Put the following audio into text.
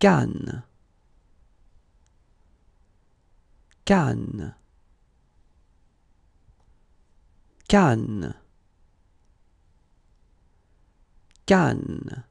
Cannes. Cannes. Cannes. Cannes.